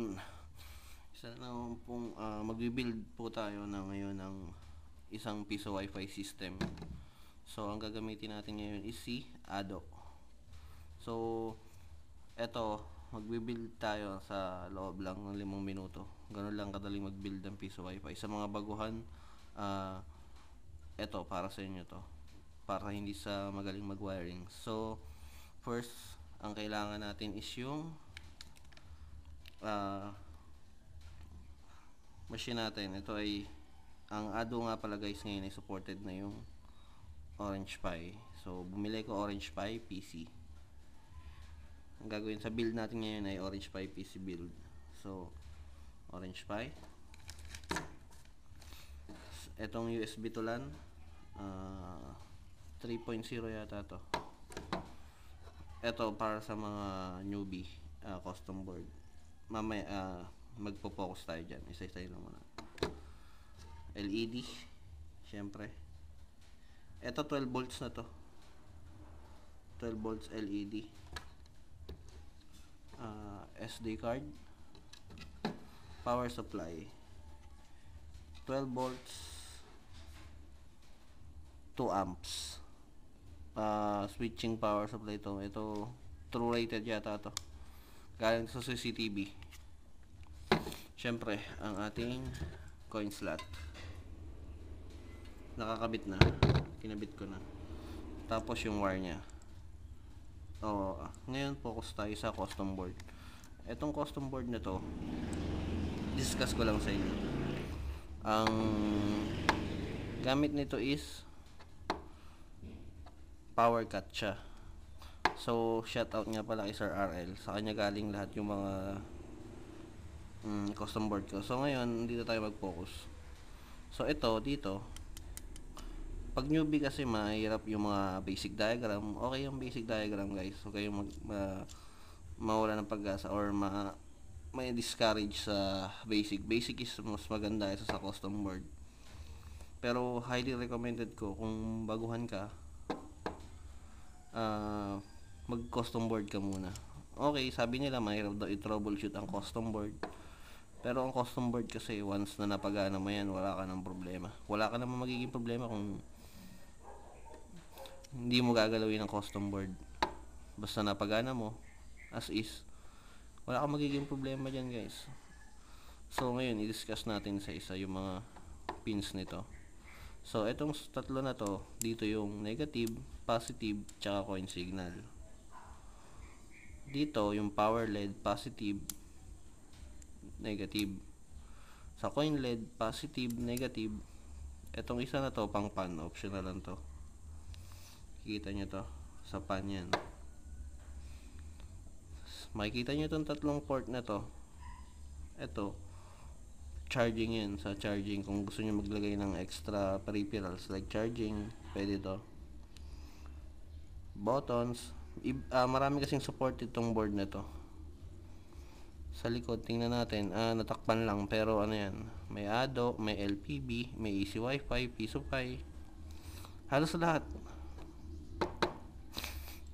ngayon isa naman pong uh, magbi-build po tayo na ngayon ng isang piso wifi system so ang gagamitin natin ngayon is si ADO so eto magbi-build tayo sa loob lang ng limang minuto ganun lang kadaling mag-build ng piso wifi sa mga baguhan uh, eto para sa inyo to para hindi sa magaling mag-wiring so first ang kailangan natin is yung uh, machine natin. Ito ay ang ado nga pala guys ngayon ay supported na yung Orange Pi. So bumili ko Orange Pi PC. Ang gagawin sa build natin ngayon ay Orange Pi PC build. So Orange Pi. Etong USB to LAN uh, ah, 3.0 yata to. Ito para sa mga newbie uh, custom board mamaya uh, magpo-focus tayo dyan. Isa-isa lang muna. LED. syempre Ito 12 volts na to. 12 volts LED. Uh, ah, SD card. Power supply. 12 volts. 2 amps. Uh, switching power supply to. Ito, true rated yata to. Galing sa CCTV syempre ang ating coin slot nakakabit na kinabit ko na tapos yung wire nya oh, ngayon focus tayo sa custom board etong custom board na to discuss ko lang sa inyo ang gamit nito is power cut siya so shout out nga pala kay Sir RL sa kanya galing lahat yung mga mm, custom board ko. So ngayon, dito tayo mag-focus. So ito, dito, pag newbie kasi mahirap yung mga basic diagram. Okay yung basic diagram guys. Okay yung mag, ma, mawala ng pag-asa or ma, may discourage sa basic. Basic is mas maganda isa sa custom board. Pero highly recommended ko kung baguhan ka, uh, ah, mag custom board ka muna. Okay, sabi nila mahirap daw i-troubleshoot ang custom board. Pero ang custom board kasi once na napagana mo yan, wala ka ng problema. Wala ka naman magiging problema kung hindi mo gagalawin ang custom board. Basta napagana mo, as is. Wala kang magiging problema dyan guys. So ngayon, i-discuss natin sa isa yung mga pins nito. So itong tatlo na to, dito yung negative, positive, tsaka coin signal. Dito yung power LED, positive, negative. Sa coin lead, positive, negative. Etong isa na to, pang pan, optional lang to. Kikita nyo to, sa pan yan. Makikita nyo itong tatlong port na to. Ito, charging yan sa charging kung gusto niyo maglagay ng extra peripherals like charging pwede to buttons I, uh, marami kasing support itong board na to sa likod tingnan natin ah, natakpan lang pero ano yan may ADO, may LPB, may easy wifi, piso pi halos lahat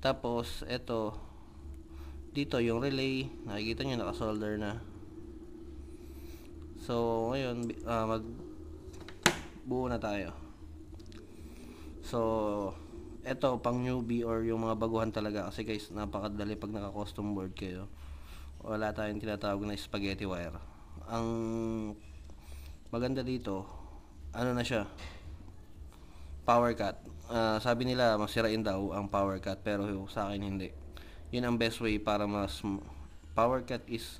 tapos eto dito yung relay nakikita nyo nakasolder na so ngayon ah, mag buo na tayo so eto pang newbie or yung mga baguhan talaga kasi guys napakadali pag naka custom board kayo wala tayong tinatawag na spaghetti wire ang maganda dito ano na siya power cut uh, sabi nila masirain daw ang power cut pero sa akin hindi yun ang best way para mas power cut is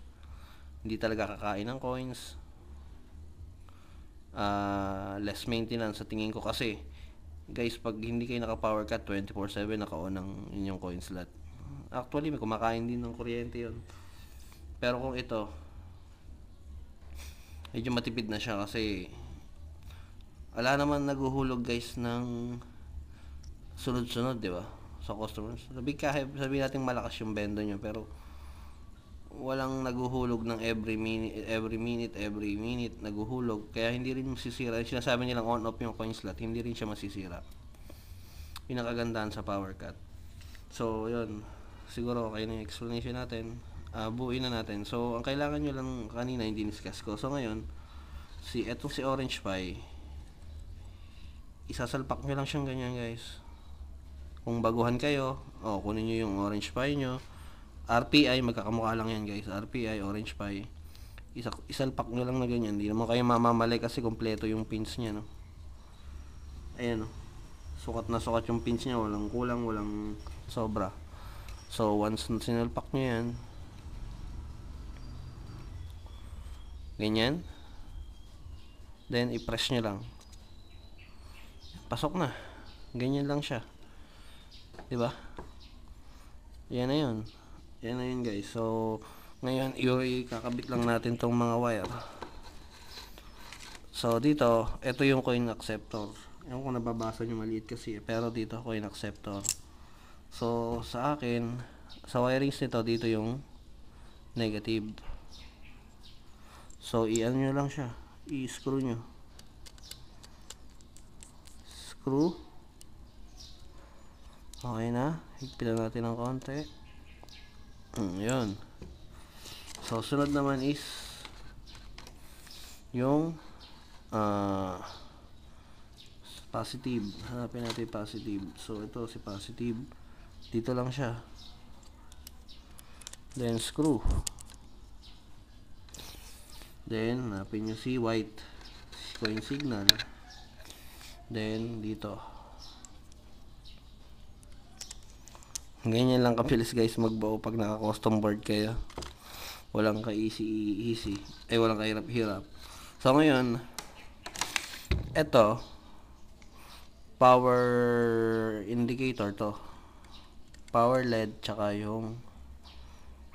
hindi talaga kakain ng coins uh, less maintenance sa tingin ko kasi guys pag hindi kayo naka power cut 24/7 naka-on ang inyong coin slot actually may kumakain din ng kuryente yon pero kung ito, medyo matipid na siya kasi wala naman naguhulog guys ng sunod-sunod, di ba? Sa customers. Sabi, kahit, sabi natin malakas yung bendo nyo, pero walang naguhulog ng every minute, every minute, every minute naguhulog. Kaya hindi rin masisira. Sinasabi nilang on-off yung coin slot, hindi rin siya masisira. Pinakagandaan sa power cut. So, yun. Siguro, okay na yung explanation natin uh, buuin na natin. So, ang kailangan nyo lang kanina, hindi discuss ko. So, ngayon, si, etong si Orange Pie, isasalpak nyo lang siyang ganyan, guys. Kung baguhan kayo, o, oh, kunin nyo yung Orange Pie nyo. RPI, magkakamukha lang yan, guys. RPI, Orange Pie. Isa, isalpak nyo lang na ganyan. Hindi naman kayo mamamalay kasi kompleto yung pins niya, no? Ayan, no? Sukat na sukat yung pins niya. Walang kulang, walang sobra. So, once sinalpak nyo yan, Ganyan. Then, i-press nyo lang. Pasok na. Ganyan lang siya. ba? Diba? Yan na yun. Yan na yun guys. So, ngayon, i-kakabit lang natin tong mga wire. So, dito, ito yung coin acceptor. Ewan ko nababasa nyo maliit kasi. Eh. Pero dito, coin acceptor. So, sa akin, sa wirings nito, dito yung negative. So, i-ano nyo lang siya. I-screw nyo. Screw. Okay na. Higpilan natin ng konti. Mm, yun. So, sunod naman is yung uh, positive. Hanapin natin positive. So, ito si positive. Dito lang siya. Then, screw. Then, hanapin nyo si white coin signal. Then, dito. Ganyan lang kapilis guys magbuo pag naka-custom board kayo. Walang ka easy easy. ay walang kahirap-hirap. So, ngayon, eto, power indicator to. Power LED, tsaka yung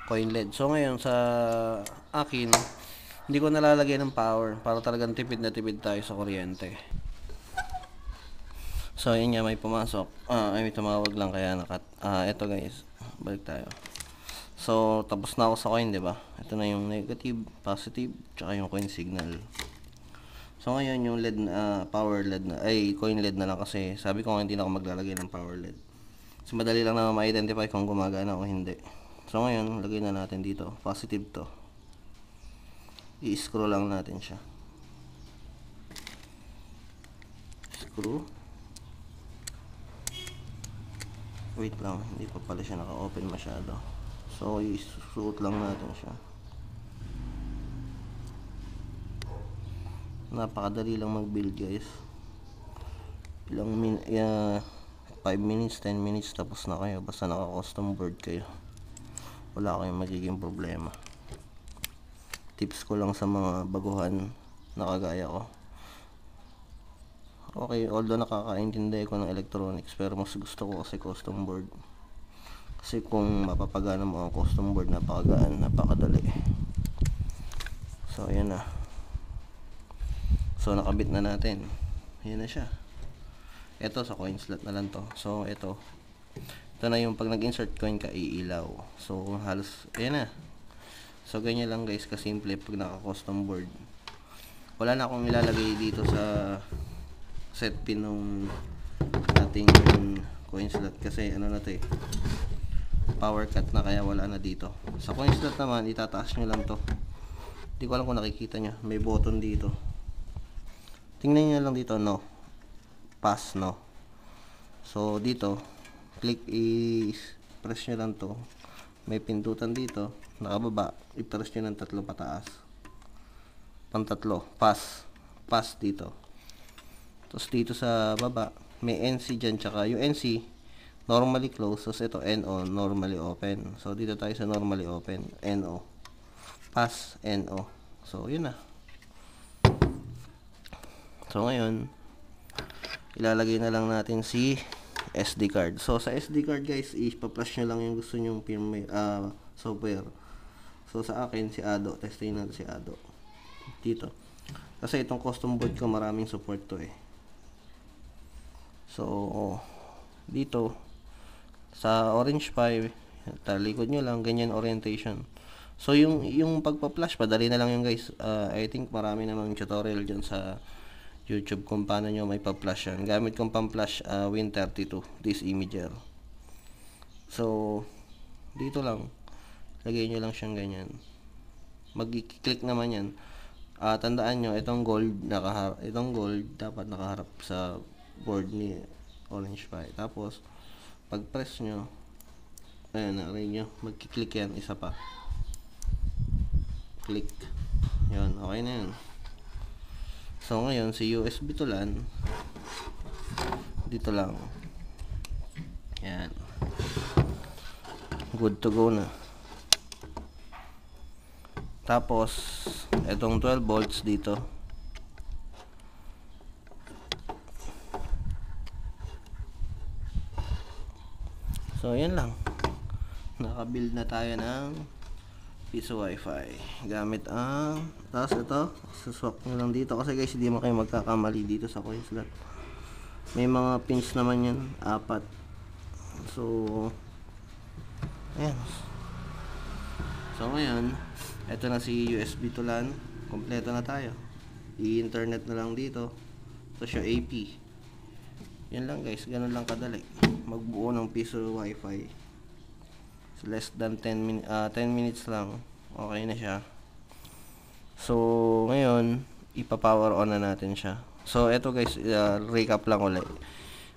coin LED. So, ngayon, sa akin, hindi ko nalalagay ng power para talagang tipid na tipid tayo sa kuryente. So, yun nga, may pumasok. Ah, may tumawag lang kaya nakat. Ah, eto guys. Balik tayo. So, tapos na ako sa coin, di ba? Ito na yung negative, positive, tsaka yung coin signal. So, ngayon yung LED na, uh, power LED na, ay, coin LED na lang kasi sabi ko hindi na ako maglalagay ng power LED. So, madali lang na ma-identify kung gumagana o hindi. So, ngayon, lagay na natin dito. Positive to i-screw lang natin siya screw wait lang hindi pa pala siya naka-open masyado so i isusuot lang natin siya napakadali lang mag-build guys ilang min uh, 5 minutes 10 minutes tapos na kayo basta naka-custom board kayo wala kayong magiging problema tips ko lang sa mga baguhan na kagaya ko okay although nakakaintindi ko ng electronics pero mas gusto ko kasi custom board kasi kung mapapagana mo ang custom board napakagaan napakadali so ayan na so nakabit na natin ayan na siya ito sa coin slot na lang to so ito ito na yung pag nag insert coin ka iilaw so halos ayan na So, ganyan lang guys, kasimple pag naka-custom board. Wala na akong ilalagay dito sa set pin ng ating coin slot kasi ano na eh, power cut na kaya wala na dito. Sa coin slot naman, itataas nyo lang to. Hindi ko alam kung nakikita nyo, may button dito. Tingnan nyo lang dito, no. Pass, no. So, dito, click is, press nyo lang to may pindutan dito nakababa i-press nyo ng tatlo pataas pantatlo pass pass dito tapos dito sa baba may NC dyan tsaka yung NC normally close tapos ito NO normally open so dito tayo sa normally open NO pass NO so yun na so ngayon ilalagay na lang natin si SD card. So, sa SD card guys, ipa-flash nyo lang yung gusto nyo firmware, uh, software. So, sa akin, si Ado. Testin natin si Ado. Dito. Kasi itong custom board ko, maraming support to eh. So, oh, dito, sa orange 5, talikod nyo lang, ganyan orientation. So, yung, yung pagpa-flash, padali na lang yung guys. Uh, I think marami namang tutorial dyan sa YouTube kung paano nyo may pa-flash yan. Gamit kong pang-flash uh, ah, Win32, this imager. So, dito lang. Lagay nyo lang siyang ganyan. Mag-click naman yan. Uh, tandaan nyo, itong gold, nakaharap, itong gold dapat nakaharap sa board ni Orange Pie. Tapos, pag-press nyo, ayan, nakarin nyo, mag-click yan, isa pa. Click. Yun, okay na yun. So ngayon si USB tulan dito lang. Yan. Good to go na. Tapos itong 12 volts dito. So yan lang. Nakabuild na tayo ng piso wifi gamit ang tapos ito suswap nyo lang dito kasi guys hindi mo kayo magkakamali dito sa coin slot may mga pins naman yan apat so ayan so ngayon ito na si USB tulan LAN kompleto na tayo i-internet na lang dito ito sya AP yan lang guys ganun lang kadali magbuo ng piso wifi less than 10, min uh, ah, 10 minutes lang. Okay na siya. So, ngayon, ipapower on na natin siya. So, eto guys, uh, recap lang ulit.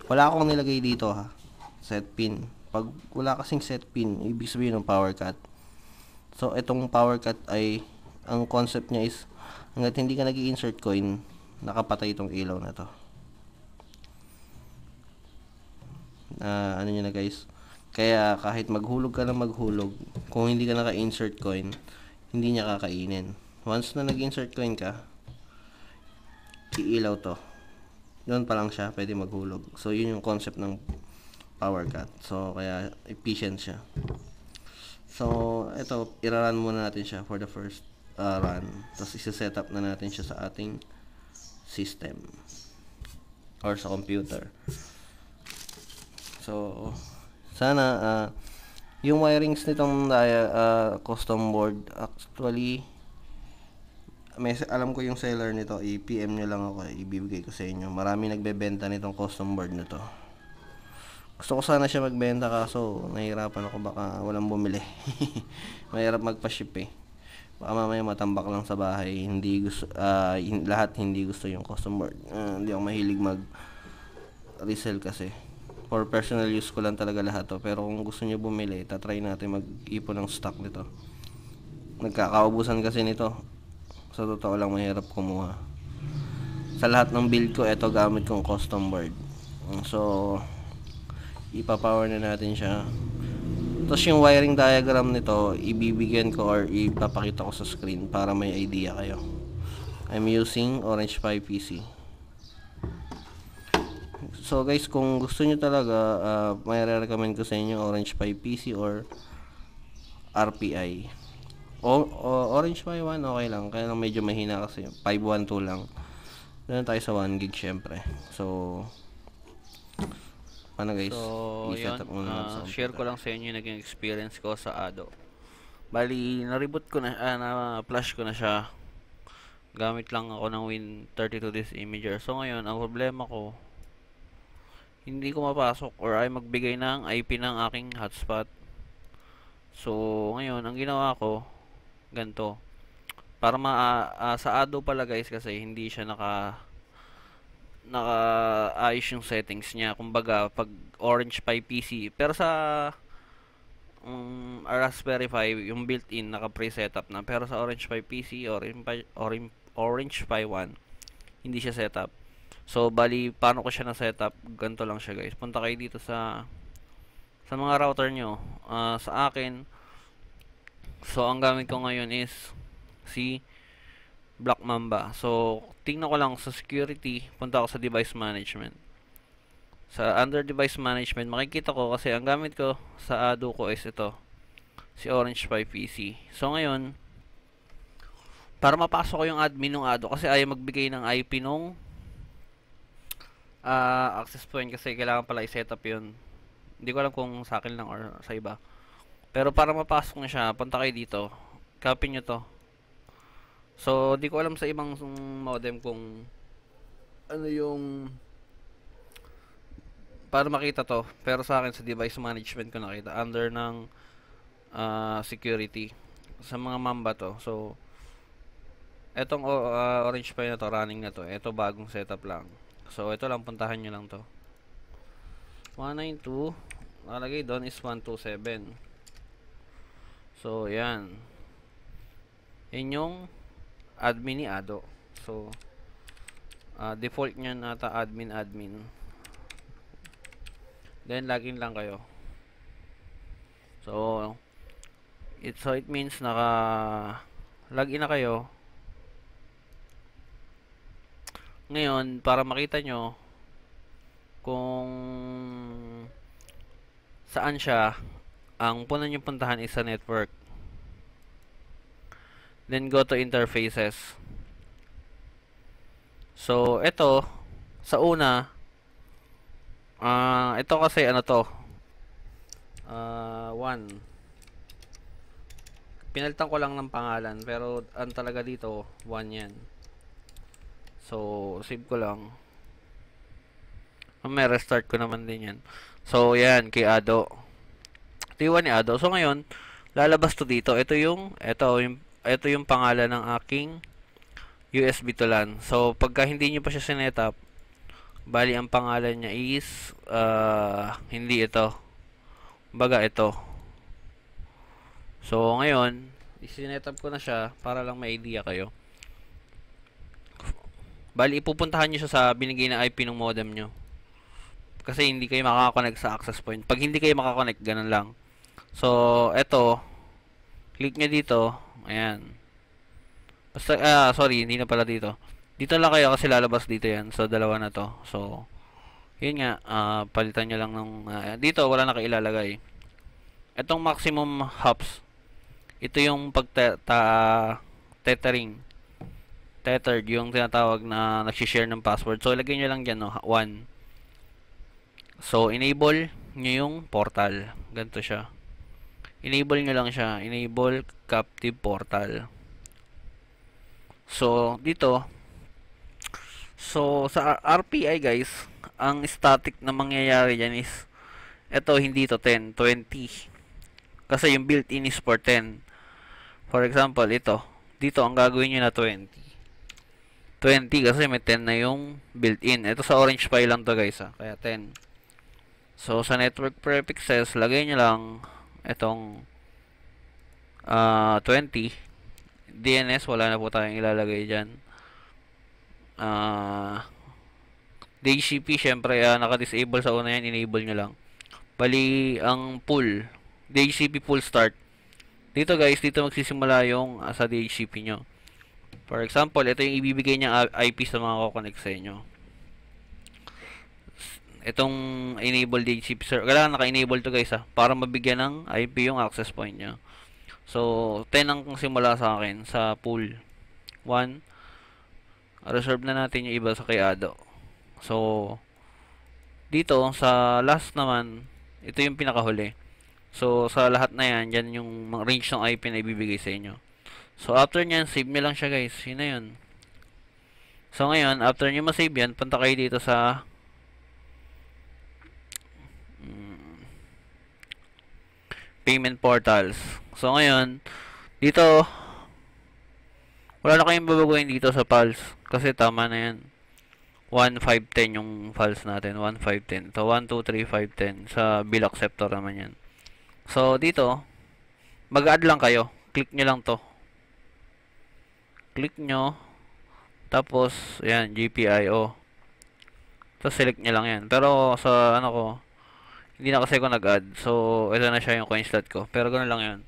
Wala akong nilagay dito ha. Set pin. Pag wala kasing set pin, ibig sabihin ng power cut. So, itong power cut ay, ang concept niya is, hanggat hindi ka nag insert coin, nakapatay itong ilaw na to. Uh, ano nyo na guys, kaya kahit maghulog ka ng maghulog, kung hindi ka naka-insert coin, hindi niya kakainin. Once na nag-insert coin ka, iilaw to. Doon pa lang siya, pwede maghulog. So, yun yung concept ng power cut. So, kaya efficient siya. So, ito, irarun muna natin siya for the first uh, run. Tapos, isa-setup na natin siya sa ating system or sa computer. So, sana uh, yung wirings nitong uh, custom board actually may alam ko yung seller nito ipm pm nyo lang ako ibibigay ko sa inyo marami nagbebenta nitong custom board nito gusto ko sana siya magbenta kaso nahihirapan ako baka walang bumili mahirap magpa-ship eh baka mamaya matambak lang sa bahay hindi gusto uh, lahat hindi gusto yung custom board uh, hindi ako mahilig mag resell kasi for personal use ko lang talaga lahat to pero kung gusto niyo bumili tatry natin mag-ipon ng stock nito nagkakaubusan kasi nito sa totoo lang mahirap kumuha sa lahat ng build ko ito gamit kong custom board so ipapower na natin siya tapos yung wiring diagram nito ibibigyan ko or ipapakita ko sa screen para may idea kayo I'm using Orange 5 PC so guys kung gusto nyo talaga uh, ah, may re recommend ko sa inyo Orange Pi PC or RPI o, o Orange Pi 1 okay lang kaya lang medyo mahina kasi 512 lang doon tayo sa 1 gig syempre so paano guys so yun uh, share ko lang sa inyo yung naging experience ko sa Ado bali na-reboot ko na uh, na-flash ko na siya gamit lang ako ng Win32 this Imager. So ngayon, ang problema ko, hindi ko mapasok or ay magbigay ng IP ng aking hotspot. So, ngayon, ang ginawa ko, ganto Para ma uh, pala guys kasi hindi siya naka naka nakaayos yung settings niya. Kumbaga, pag Orange Pi PC. Pero sa um, Raspberry Pi, yung built-in, naka-pre-setup na. Pero sa Orange Pi PC, Orange Pi, Orange, Orange Pi 1, hindi siya setup. So, bali, paano ko siya na-setup? Ganito lang siya, guys. Punta kayo dito sa sa mga router nyo. Uh, sa akin, so, ang gamit ko ngayon is si Black Mamba. So, tingnan ko lang sa security, punta ako sa device management. Sa under device management, makikita ko kasi ang gamit ko sa Ado ko is ito. Si Orange 5 PC. So, ngayon, para mapasok ko yung admin ng Ado kasi ayaw magbigay ng IP nung uh, access point kasi kailangan pala i-set up yun. Hindi ko alam kung sa akin lang or sa iba. Pero para mapasok na siya, punta kayo dito. Copy nyo to. So, di ko alam sa ibang modem kung ano yung para makita to. Pero sa akin sa device management ko nakita under ng uh, security sa mga mamba to. So, etong uh, orange pa na to, running na to. Ito bagong setup lang. So, ito lang. Puntahan nyo lang to. 192. Nakalagay doon is 127. So, yan. Inyong yung admin ni Ado. So, uh, default niya nata admin admin. Then, login lang kayo. So, it, so it means naka login na kayo Ngayon, para makita nyo kung saan siya, ang punan yung puntahan is sa network. Then go to interfaces. So, ito, sa una, ah, uh, ito kasi ano to, ah, uh, one, pinalitan ko lang ng pangalan pero ang talaga dito 1 yan So, save ko lang. Ah, may restart ko naman din yan. So, yan, kay Ado. T1 ni Ado. So, ngayon, lalabas to dito. Ito yung, ito yung, ito yung pangalan ng aking USB to LAN. So, pagka hindi nyo pa siya sinetup, bali ang pangalan niya is, uh, hindi ito. Baga ito. So, ngayon, isinetup ko na siya para lang may idea kayo. Bali, ipupuntahan nyo siya sa binigay na IP ng modem nyo. Kasi hindi kayo makakakonect sa access point. Pag hindi kayo makakonect, ganun lang. So, eto. Click nyo dito. Ayan. Basta, ah, sorry, hindi na pala dito. Dito lang kayo kasi lalabas dito yan. So, dalawa na to. So, yun nga, uh, palitan nyo lang nung, uh, dito wala na kayo ilalagay. Itong maximum hops, ito yung pag-tethering. pagtethering tethered, yung tinatawag na nagsishare ng password. So, ilagay nyo lang dyan, no? 1. So, enable nyo yung portal. Ganito siya. Enable nyo lang siya. Enable captive portal. So, dito. So, sa RPI guys, ang static na mangyayari dyan is, eto hindi to 10, 20. Kasi yung built-in is for 10. For example, ito. Dito, ang gagawin nyo na 20. 20 kasi may 10 na yung built-in. Ito sa Orange Pie lang to guys ha. Ah. Kaya 10. So sa network prefixes, lagay nyo lang itong uh, 20. DNS, wala na po tayong ilalagay dyan. Uh, ah, DHCP, syempre, uh, naka-disable sa una yan, enable nyo lang. Bali, ang pool, DHCP pool start. Dito guys, dito magsisimula yung uh, sa DHCP nyo. For example, ito yung ibibigay niyang IP sa mga kukonect sa inyo. Itong enable DHCP server. Kailangan naka-enable to guys ha. Para mabigyan ng IP yung access point niya. So, 10 ang simula sa akin sa pool. 1. Reserve na natin yung iba sa kay Ado. So, dito sa last naman, ito yung pinakahuli. So, sa lahat na yan, yan yung range ng IP na ibibigay sa inyo. So, after nyan, save nyo lang siya guys. Yun na yun. So, ngayon, after nyo masave yan, punta kayo dito sa um, payment portals. So, ngayon, dito, wala na kayong babaguhin dito sa files. Kasi tama na yan. 1, 5, 10 yung files natin. 1, 5, 10. So, 1, 2, 3, 5, 10. Sa bill acceptor naman yan. So, dito, mag-add lang kayo. Click nyo lang to click nyo. Tapos, ayan, GPIO. Tapos, select nyo lang yan. Pero, sa ano ko, hindi na kasi ako nag-add. So, ito na siya yung coin slot ko. Pero, ganun lang yun.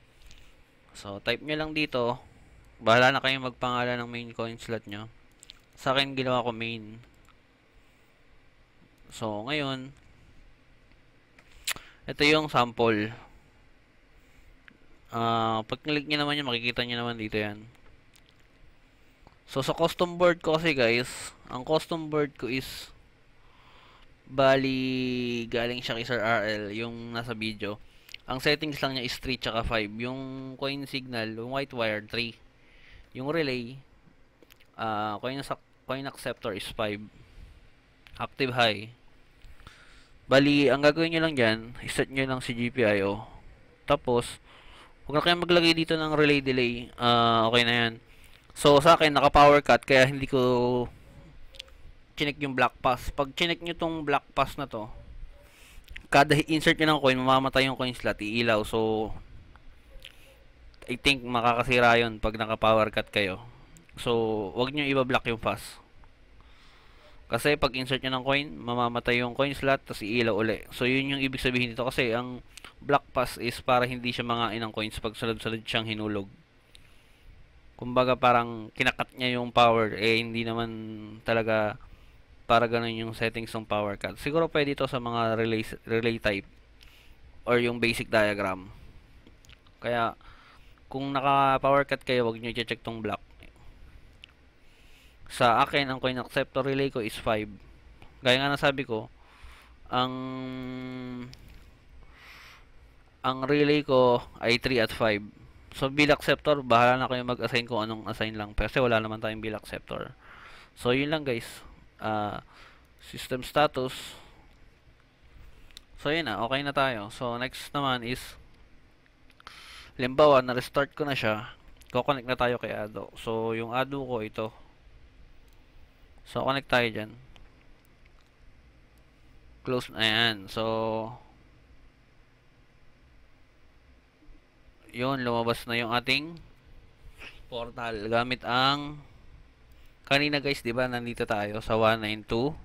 So, type nyo lang dito. Bahala na kayong magpangalan ng main coin slot nyo. Sa akin, ginawa ko main. So, ngayon, ito yung sample. Uh, ah, pag-click nyo naman yan, makikita nyo naman dito yan. So, sa custom board ko kasi guys, ang custom board ko is bali galing siya kay Sir RL yung nasa video. Ang settings lang niya is 3 tsaka 5. Yung coin signal, yung white wire, 3. Yung relay, uh, coin, coin acceptor is 5. Active high. Bali, ang gagawin nyo lang dyan, iset nyo lang si GPIO. Oh. Tapos, huwag na kayo maglagay dito ng relay delay. Uh, okay na yan. So sa akin naka power cut kaya hindi ko chinek yung black pass. Pag chinek nyo tong black pass na to, kada insert nyo ng coin, mamamatay yung coin slot, iilaw. So, I think makakasira yon pag naka-power cut kayo. So, wag nyo iba-block yung pass. Kasi pag insert nyo ng coin, mamamatay yung coin slot, tapos iilaw uli. So, yun yung ibig sabihin dito kasi ang block pass is para hindi siya mga inang coins pag salad-salad siyang hinulog kumbaga parang kinakat niya yung power eh hindi naman talaga para ganun yung settings ng power cut. Siguro pwede ito sa mga relay, relay type or yung basic diagram. Kaya kung naka power cut kayo, wag niyo i-check tong block. Sa akin ang coin acceptor relay ko is 5. Gaya nga nasabi ko, ang ang relay ko ay 3 at 5 So, bill acceptor, bahala na kayo mag-assign kung anong assign lang. Kasi wala naman tayong bill acceptor. So, yun lang guys. Uh, system status. So, yun na. Okay na tayo. So, next naman is limbawa, na-restart ko na siya. Kukonek na tayo kay Ado. So, yung Ado ko ito. So, connect tayo dyan. Close. Ayan. So, yon lumabas na yung ating portal gamit ang kanina guys, 'di ba? Nandito tayo sa 192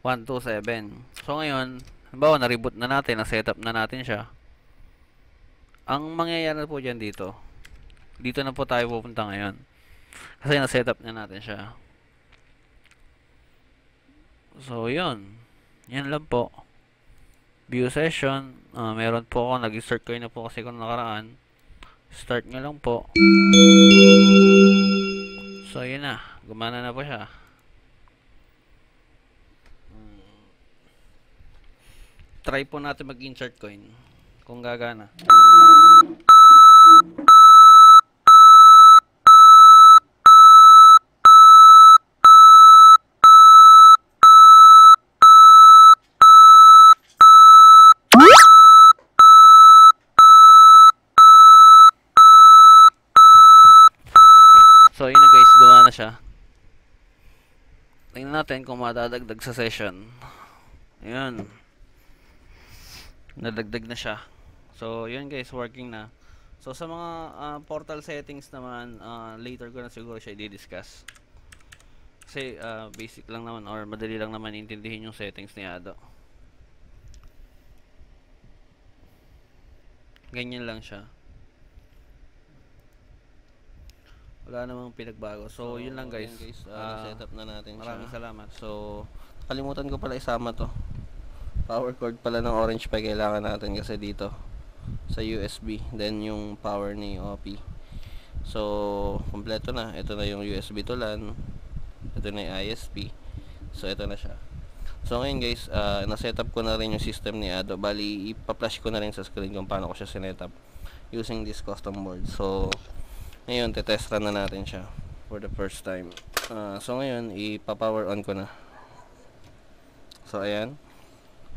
127. So ngayon, halimbawa na-reboot na natin, na-setup na natin siya. Ang mangyayari po diyan dito. Dito na po tayo pupunta ngayon. Kasi na-setup na natin siya. So 'yon. Yan lang po view session, uh, meron po ako, nag insert ko na po kasi kung nakaraan. Start nyo lang po. So, yun na. Gumana na po siya. Try po natin mag-insert coin kung gagana. siya. Tingnan natin kung madadagdag sa session. Ayun. Nadagdag na siya. So, yun guys, working na. So, sa mga uh, portal settings naman, uh, later ko na siguro siya i-discuss. Kasi uh, basic lang naman or madali lang naman intindihin yung settings ni Ado. Ganyan lang siya. Wala namang pinagbago. So, so yun lang guys. Yun guys uh, uh, setup na natin Maraming siya. salamat. So, kalimutan ko pala isama to. Power cord pala ng Orange pa kailangan natin kasi dito sa USB. Then yung power ni OP. So, kompleto na. Ito na yung USB to LAN. Ito na yung ISP. So, ito na siya. So, ngayon guys, uh, na-setup ko na rin yung system ni Ado. Bali, ipa-flash ko na rin sa screen kung paano ko siya sinetup using this custom board. So, ngayon, tetest run na natin siya for the first time. Uh, so ngayon, ipa-power on ko na. So ayan.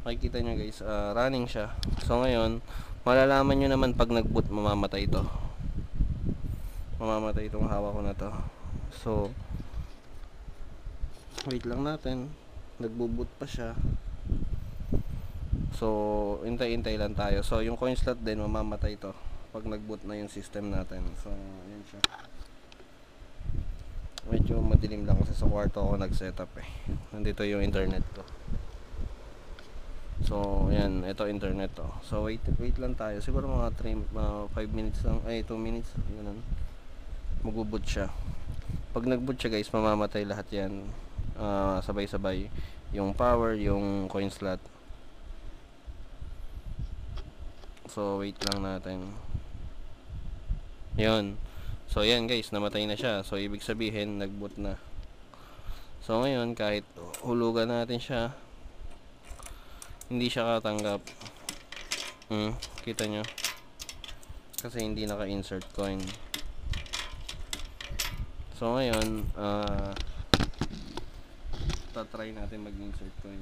Makikita nyo guys, uh, running siya. So ngayon, malalaman nyo naman pag nag-boot, mamamatay ito. Mamamatay itong hawak ko na to. So, wait lang natin. Nagbo-boot pa siya. So, intay-intay lang tayo. So, yung coin slot din, mamamatay ito pag nagboot na yung system natin so ayan siya medyo madilim lang kasi sa kwarto ako nag setup eh nandito yung internet ko so ayan ito internet to oh. so wait wait lang tayo siguro mga 3 uh, 5 minutes lang ay 2 minutes ganun magboot siya pag nagboot siya guys mamamatay lahat yan uh, ah, sabay sabay yung power yung coin slot so wait lang natin yun. So, yan guys, namatay na siya. So, ibig sabihin, nagboot na. So, ngayon, kahit hulugan natin siya, hindi siya katanggap. Hmm, kita nyo? Kasi hindi naka-insert coin. So, ngayon, ah, uh, tatry natin mag-insert coin.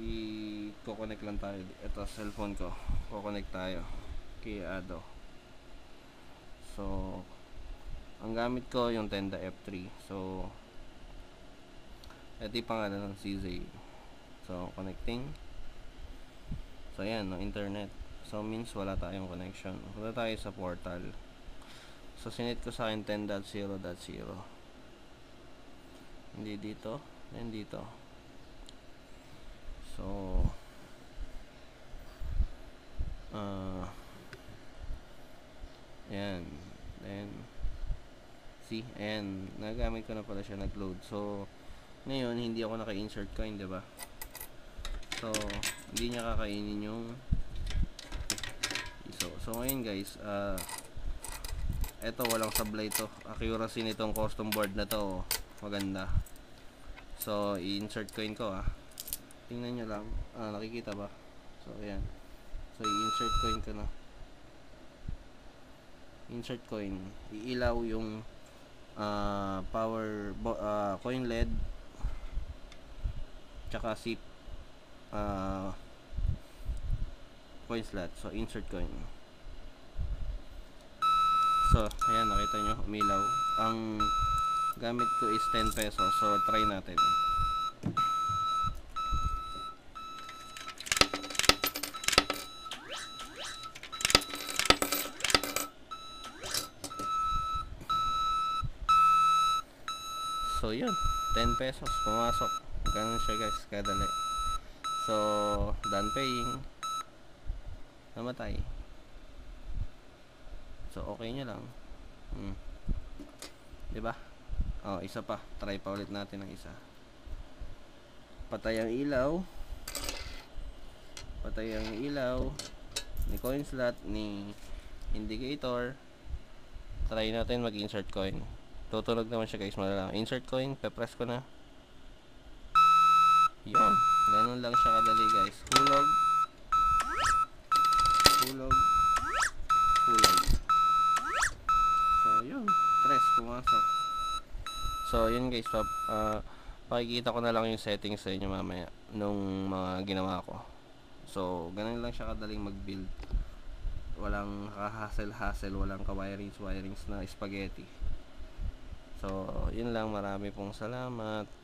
I-coconnect lang tayo. Ito, cellphone ko. Coconnect tayo key Ado so ang gamit ko yung Tenda F3 so ito yung pangalan ng CZ so connecting so ayan no internet so means wala tayong connection wala tayo sa portal so sinet ko sa akin 10.0.0 hindi dito then dito so uh, Ayan. Then, See? Ayan. Nagamit ko na pala siya nag-load. So, ngayon, hindi ako naka-insert coin, ba diba? So, hindi niya kakainin yung iso. So, ngayon guys, uh, eto, walang sablay to. Accuracy nitong custom board na to, oh. maganda. So, i-insert coin ko, ah. Tingnan nyo lang. Ah, nakikita ba? So, ayan. So, i-insert coin ko na insert coin iilaw yung uh, power uh, coin led tsaka sip uh, ah, coin slot so insert coin so ayan nakita nyo umilaw ang gamit ko is 10 pesos so try natin So, yun. 10 pesos. Pumasok. Ganun siya guys. Kadali. So, done paying. Namatay. So, okay nyo lang. Hmm. Diba? Oh, isa pa. Try pa ulit natin ng isa. Patay ang ilaw. Patay ang ilaw. Ni coin slot. Ni indicator. Try natin mag-insert coin. Tutunog naman siya guys, malala. Insert coin, pe-press ko na. Yun. Ganun lang siya kadali guys. Hulog. Hulog. Hulog. So, yun. Press, pumasok. So, yun guys. Pa, uh, pakikita ko na lang yung settings sa inyo mamaya nung mga ginawa ko. So, ganun lang siya kadaling mag-build. Walang hassle-hassle, walang ka-wirings-wirings na spaghetti. So, yun lang. Marami pong salamat.